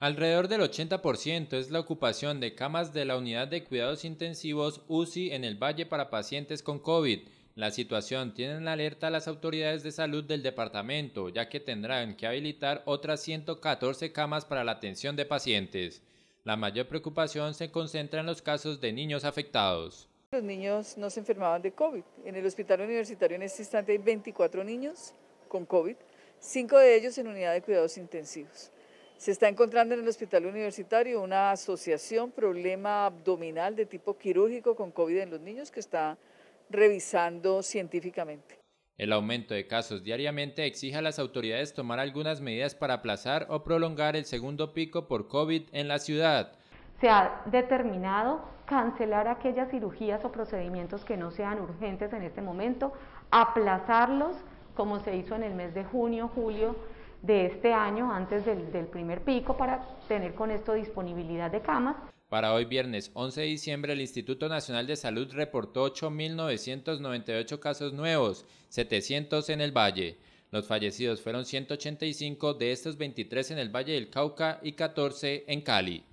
Alrededor del 80% es la ocupación de camas de la unidad de cuidados intensivos UCI en el Valle para pacientes con COVID. La situación tiene en alerta a las autoridades de salud del departamento, ya que tendrán que habilitar otras 114 camas para la atención de pacientes. La mayor preocupación se concentra en los casos de niños afectados. Los niños no se enfermaban de COVID. En el hospital universitario en este instante hay 24 niños con COVID, cinco de ellos en unidad de cuidados intensivos. Se está encontrando en el hospital universitario una asociación problema abdominal de tipo quirúrgico con COVID en los niños que está revisando científicamente. El aumento de casos diariamente exige a las autoridades tomar algunas medidas para aplazar o prolongar el segundo pico por COVID en la ciudad. Se ha determinado cancelar aquellas cirugías o procedimientos que no sean urgentes en este momento, aplazarlos como se hizo en el mes de junio, julio de este año, antes del, primer pico, para tener con esto disponibilidad de camas. Para hoy viernes 11 de diciembre, el Instituto Nacional de Salud reportó 8.998 casos nuevos, 700 en el Valle. Los fallecidos fueron 185, de estos 23 en el Valle del Cauca y 14 en Cali.